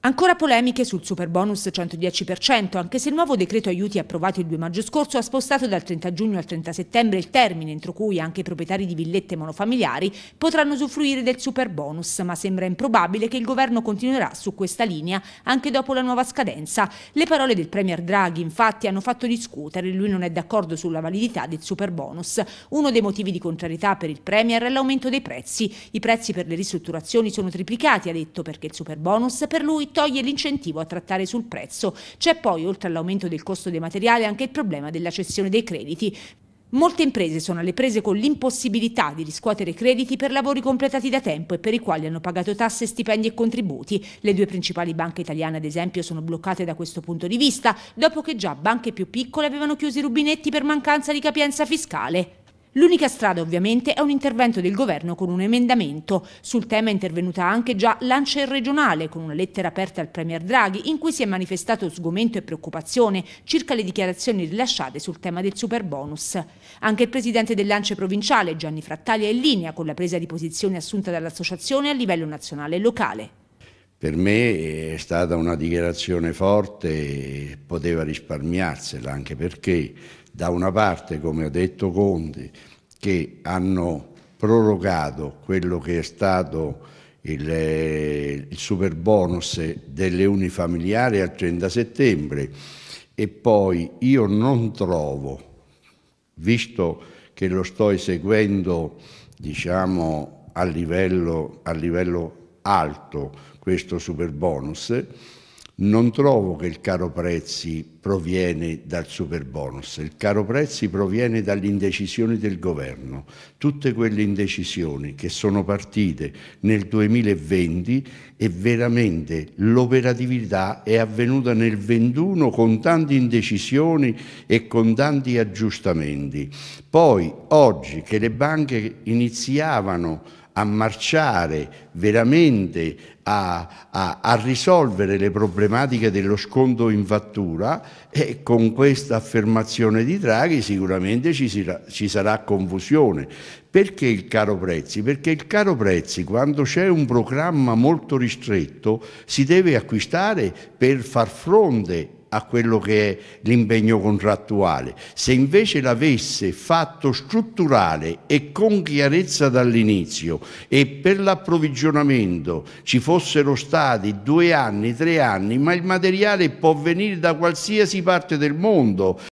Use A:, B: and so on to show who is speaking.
A: Ancora polemiche sul super bonus 110%, anche se il nuovo decreto aiuti approvato il 2 maggio scorso ha spostato dal 30 giugno al 30 settembre il termine entro cui anche i proprietari di villette monofamiliari potranno usufruire del super bonus, ma sembra improbabile che il governo continuerà su questa linea anche dopo la nuova scadenza. Le parole del Premier Draghi infatti hanno fatto discutere, lui non è d'accordo sulla validità del super bonus. Uno dei motivi di contrarietà per il Premier è l'aumento dei prezzi. I prezzi per le ristrutturazioni sono triplicati, ha detto, perché il super bonus per lui toglie l'incentivo a trattare sul prezzo. C'è poi, oltre all'aumento del costo dei materiali, anche il problema della cessione dei crediti. Molte imprese sono alle prese con l'impossibilità di riscuotere crediti per lavori completati da tempo e per i quali hanno pagato tasse, stipendi e contributi. Le due principali banche italiane, ad esempio, sono bloccate da questo punto di vista, dopo che già banche più piccole avevano chiuso i rubinetti per mancanza di capienza fiscale. L'unica strada ovviamente è un intervento del governo con un emendamento. Sul tema è intervenuta anche già l'Ancia regionale con una lettera aperta al Premier Draghi in cui si è manifestato sgomento e preoccupazione circa le dichiarazioni rilasciate sul tema del super bonus. Anche il presidente dell'ANCE provinciale Gianni Frattali è in linea con la presa di posizione assunta dall'associazione a livello nazionale e locale.
B: Per me è stata una dichiarazione forte e poteva risparmiarsela anche perché da una parte, come ha detto Conti, che hanno prorogato quello che è stato il, eh, il super bonus delle unifamiliari al 30 settembre e poi io non trovo, visto che lo sto eseguendo diciamo, a, livello, a livello alto questo super bonus, non trovo che il caro prezzi proviene dal super bonus, il caro prezzi proviene dall'indecisione del governo. Tutte quelle indecisioni che sono partite nel 2020 e veramente l'operatività è avvenuta nel 2021 con tante indecisioni e con tanti aggiustamenti. Poi oggi che le banche iniziavano a marciare veramente a, a, a, risolvere le problematiche dello sconto in fattura e con questa affermazione di Draghi sicuramente ci, si, ci sarà confusione. Perché il caro prezzi? Perché il caro prezzi quando c'è un programma molto ristretto si deve acquistare per far fronte a quello che è l'impegno contrattuale. Se invece l'avesse fatto strutturale e con chiarezza dall'inizio e per l'approvvigionamento ci fossero stati due anni, tre anni, ma il materiale può venire da qualsiasi parte del mondo,